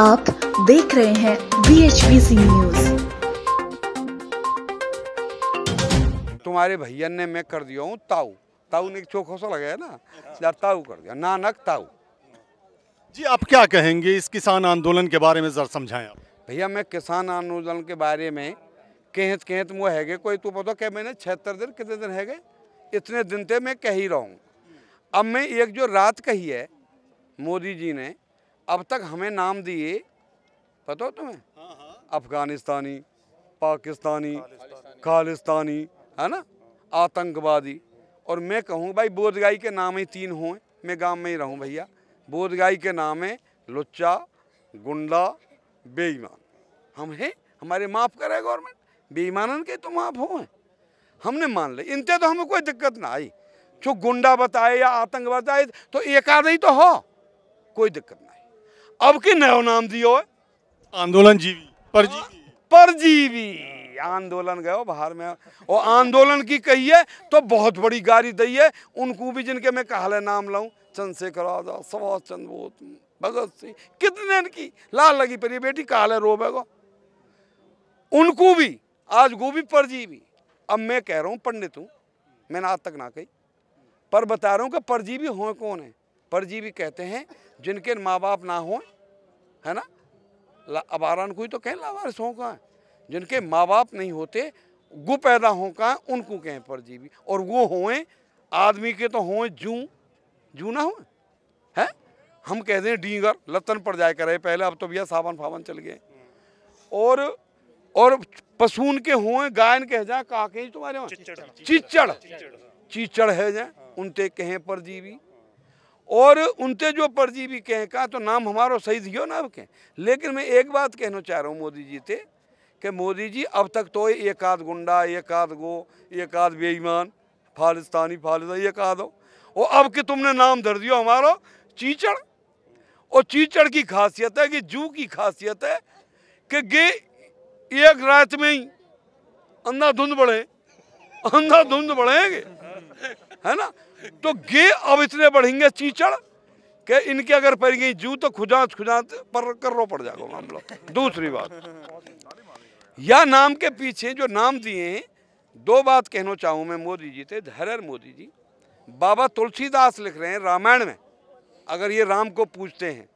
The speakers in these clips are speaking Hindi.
आप देख रहे हैं B H B C news तुम्हारे भैया ने मैं कर दिया हूँ ताऊ ताऊ ने चोखो सा लगाया ना यार ताऊ कर दिया नानक ताऊ जी आप क्या कहेंगे इस किसान आंदोलन के बारे में जरा समझाएं आप भैया मैं किसान आंदोलन के बारे में कहत कहत मुँह है कोई तू तो पता क्या मैंने छिहत्तर दिन कितने दिन है गए इतने दिन थे मैं कह ही रहा हूँ अब मैं एक जो रात कही है मोदी जी ने अब तक हमें नाम दिए पता हो तुम्हें हाँ, हाँ। अफगानिस्तानी पाकिस्तानी खालिस्तानी है ना आतंकवादी और मैं कहूँ भाई बोधगाई के नाम ही तीन हों मैं गांव में ही रहूँ भैया बोधगाई के नाम है लुच्चा गुंडा बेईमान हम हैं हमारे माफ़ करे गवर्नमेंट बेईमानन के तो माफ़ हों हमने मान लिया इनते तो हमें कोई दिक्कत ना आई जो गुंडा बताए या आतंक बताए तो एक आदमी तो हो कोई दिक्कत नहीं अब के नयो नाम दियो है आंदोलन जीवी परजीवी परजीवी आंदोलन गयो बाहर में वो आंदोलन की कहिए तो बहुत बड़ी गाड़ी दई है उनको भी जिनके मैं कहा नाम लाऊं चंद्रशेखर आजाद सुभाष चंद्र बोस भगत सिंह कितने की लाल लगी पर बेटी रो रोबेगो उनको भी आज वो भी परजीवी अब मैं कह रहा हूँ पंडित हूँ मैंने आज तक ना कही पर बता रहा हूँ कि परजीवी हो कौन है परजीवी कहते हैं जिनके माँ बाप ना हों है ना अबारान कोई तो कहें लावारिस हों का जिनके माँ बाप नहीं होते गु पैदा हों का उनको कहें परजीवी और वो होएं आदमी के तो हों जू जू ना हों है हम कह दें डीगर लतन पर जाए करे पहले अब तो भैया सावन फावन चल गए और और पशुन के हुए गायन कह जाए काके तुम्हारे वहाँ चिचड़ चिचड़ है जाए उनते कहें परजीवी और उनते जो पर्जी भी कहें का तो नाम हमारो सही दियो ना अब कहें लेकिन मैं एक बात कहना चाह रहा हूँ मोदी जी से कि मोदी जी अब तक तो एक आध गुंडा एक आध गो एक आध बेईमान फालिस्तानी फालिस्तान एक आध हो और अब कि तुमने नाम धर दियो हमारो चीचड़ और चीचड़ की खासियत है कि जू की खासियत है कि गे एक रात में ही अंधाधुंध बढ़े अंधाधुंध बढ़ेंगे है ना तो गे अब इतने बढ़ेंगे चीचड़ के इनके अगर पड़ गई जू तो खुजात खुजात पर करो पड़ जाएगा मामला दूसरी बात या नाम के पीछे जो नाम दिए हैं दो बात कहना चाहूँ मैं मोदी जी थे धरर मोदी जी बाबा तुलसीदास लिख रहे हैं रामायण में अगर ये राम को पूछते हैं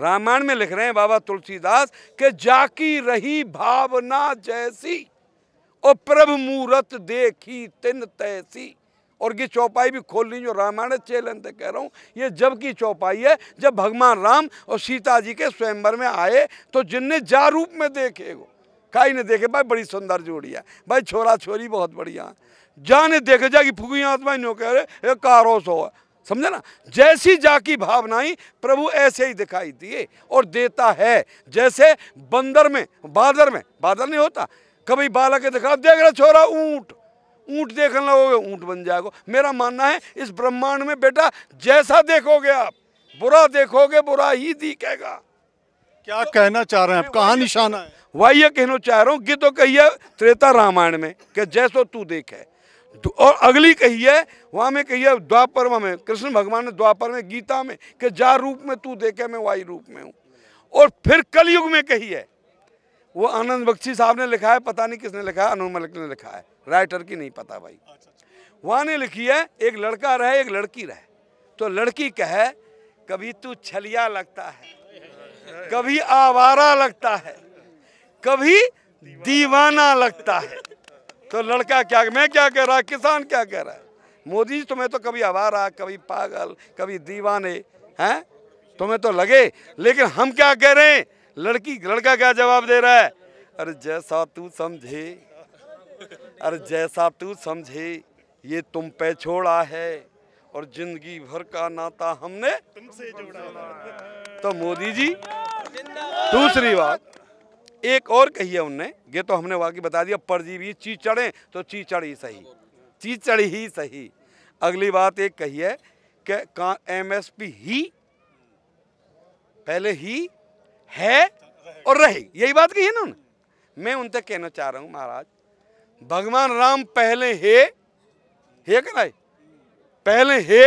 रामायण में लिख रहे हैं बाबा तुलसीदास के जाकी रही भावना जैसी और प्रभु मूरत देखी तिन तैसी और ये चौपाई भी खोल ली जो रामायण चेलन से कह रहा हूँ ये जब की चौपाई है जब भगवान राम और सीता जी के स्वयंवर में आए तो जिनने जा रूप में देखे वो काई ने देखे भाई बड़ी सुंदर जोड़ी है भाई छोरा छोरी बहुत बढ़िया जाने देखे जाएगी फुकी आत्मा नो कह रहे कारो सो है समझे ना जैसी जाकी भावनाएं प्रभु ऐसे ही दिखाई दिए और देता है जैसे बंदर में बादर में बादर नहीं होता कभी बालक दिखा देख रहा छोरा ऊंट ऊँट देखने लगोगे ऊँट बन जाएगा मेरा मानना है इस ब्रह्मांड में बेटा जैसा देखोगे आप बुरा देखोगे बुरा ही दिखेगा क्या तो कहना चाह रहे हैं आप कहा निशाना है वही ये कहना चाह रहा हूँ कि तो कहिए त्रेता रामायण में कि जैसो तू देखे और अगली कही है वहाँ में कही है द्वापर में कृष्ण भगवान ने द्वापर में गीता में कि जा रूप में तू देखे मैं वाई रूप में हूँ और फिर कलयुग में कही है वो आनंद बख्शी साहब ने लिखा है पता नहीं किसने लिखा है अनु मलिक ने लिखा है राइटर की नहीं पता भाई अच्छा, अच्छा। वहाँ ने लिखी है एक लड़का रहे एक लड़की रहे तो लड़की कहे कभी तू छलिया लगता है कभी आवारा लगता है कभी दीवाना लगता है तो लड़का क्या मैं क्या कह रहा किसान क्या कह रहा है मोदी तुम्हें तो कभी आवारा कभी पागल कभी दीवाने हैं तुम्हें तो लगे लेकिन हम क्या कह रहे हैं लड़की लड़का क्या जवाब दे रहा है अरे जैसा तू समझे अरे जैसा तू समझे ये तुम पे छोड़ा है और जिंदगी भर का नाता हमने तुमसे जोड़ा तो मोदी जी दूसरी बात एक और कही है उनने ये तो हमने वाकई बता दिया भी चीज चढ़े तो चीज चढ़ ही सही चीज चढ़ ही सही अगली बात एक कही है कि एम एस पी ही पहले ही है और रहेगी यही बात कही है ना उन्होंने मैं उनसे कहना चाह रहा हूँ महाराज भगवान राम पहले हे हे कराए पहले हे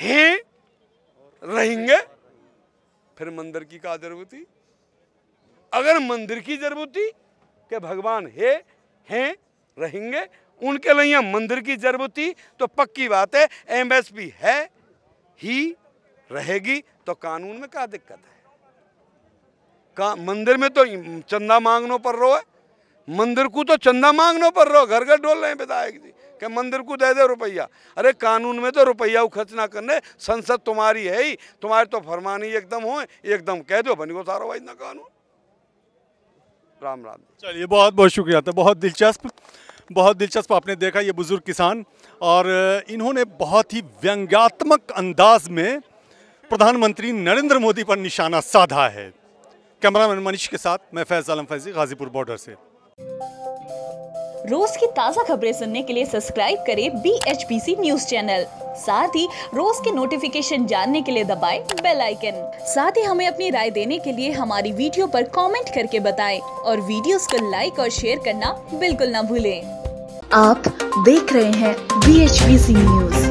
हे रहेंगे फिर मंदिर की क्या जरूरत थी अगर मंदिर की जरूरत थी कि भगवान है हैं रहेंगे उनके लिए मंदिर की जरूरत थी तो पक्की बात है एमएसपी है ही रहेगी तो कानून में क्या दिक्कत है का मंदिर में तो चंदा मांगनो पर रो है मंदिर को तो चंदा मांगनो पर रो घर घर डोल रहे हैं विधायक जी क्या मंदिर को दे दे रुपया अरे कानून में तो रुपया खर्च ना करने संसद तुम्हारी है ही तुम्हारे तो फरमानी एकदम हो एकदम कह दो बनी को सारो भाई ना कानून राम राम चलिए बहुत बहुत शुक्रिया था तो बहुत दिलचस्प बहुत दिलचस्प आपने देखा ये बुज़ुर्ग किसान और इन्होंने बहुत ही व्यंग्यात्मक अंदाज में प्रधानमंत्री नरेंद्र मोदी पर निशाना साधा है कैमरा मैन मनीष के साथ मैं फैज आलम फैजी गाजीपुर बॉर्डर से रोज की ताज़ा खबरें सुनने के लिए सब्सक्राइब करें B H P C news channel साथ ही रोज के नोटिफिकेशन जानने के लिए दबाएं बेल आइकन साथ ही हमें अपनी राय देने के लिए हमारी वीडियो पर कमेंट करके बताएं और वीडियोस को लाइक और शेयर करना बिल्कुल ना भूलें आप देख रहे हैं B H P C news